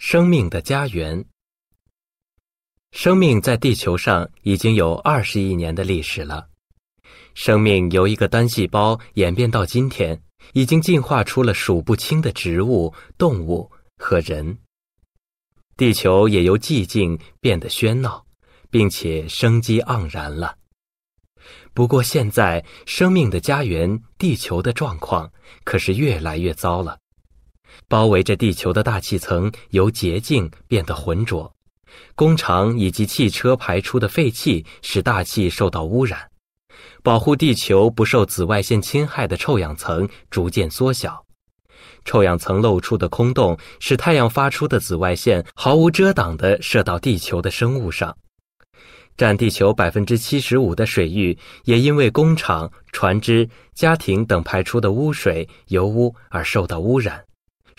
生命的家园。生命在地球上已经有二十亿年的历史了。生命由一个单细胞演变到今天，已经进化出了数不清的植物、动物和人。地球也由寂静变得喧闹，并且生机盎然了。不过，现在生命的家园——地球的状况可是越来越糟了。包围着地球的大气层由洁净变得浑浊，工厂以及汽车排出的废气使大气受到污染。保护地球不受紫外线侵害的臭氧层逐渐缩小，臭氧层露出的空洞使太阳发出的紫外线毫无遮挡地射到地球的生物上。占地球百分之七十五的水域也因为工厂、船只、家庭等排出的污水、油污而受到污染。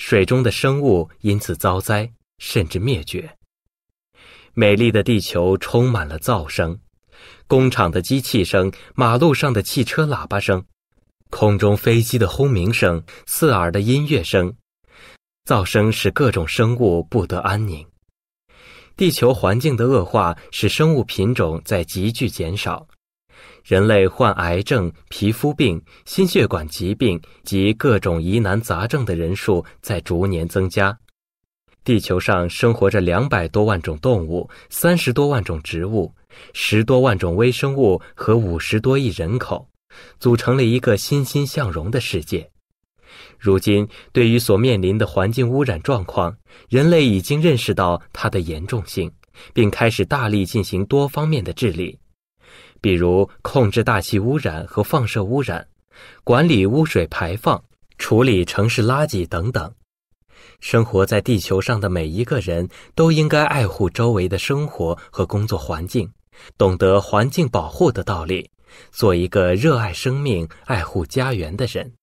水中的生物因此遭灾，甚至灭绝。美丽的地球充满了噪声：工厂的机器声、马路上的汽车喇叭声、空中飞机的轰鸣声、刺耳的音乐声。噪声使各种生物不得安宁。地球环境的恶化使生物品种在急剧减少。人类患癌症、皮肤病、心血管疾病及各种疑难杂症的人数在逐年增加。地球上生活着两百多万种动物、三十多万种植物、十多万种微生物和五十多亿人口，组成了一个欣欣向荣的世界。如今，对于所面临的环境污染状况，人类已经认识到它的严重性，并开始大力进行多方面的治理。比如控制大气污染和放射污染，管理污水排放，处理城市垃圾等等。生活在地球上的每一个人都应该爱护周围的生活和工作环境，懂得环境保护的道理，做一个热爱生命、爱护家园的人。